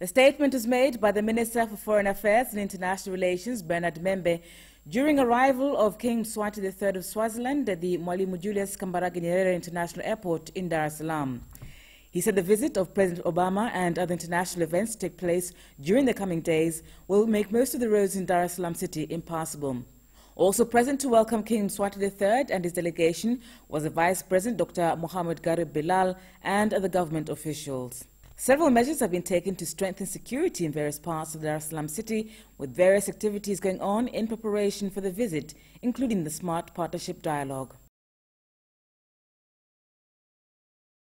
The statement was made by the Minister for Foreign Affairs and International Relations, Bernard Membe, during arrival of King Swati III of Swaziland at the Mwalimu Julius Kambarage Nyerere International Airport in Dar es Salaam. He said the visit of President Obama and other international events to take place during the coming days will make most of the roads in Dar es Salaam city impassable. Also present to welcome King Swati III and his delegation was the Vice President Dr. Mohamed Garib Bilal and other government officials. Several measures have been taken to strengthen security in various parts of Dar es Salaam city, with various activities going on in preparation for the visit, including the Smart Partnership Dialogue.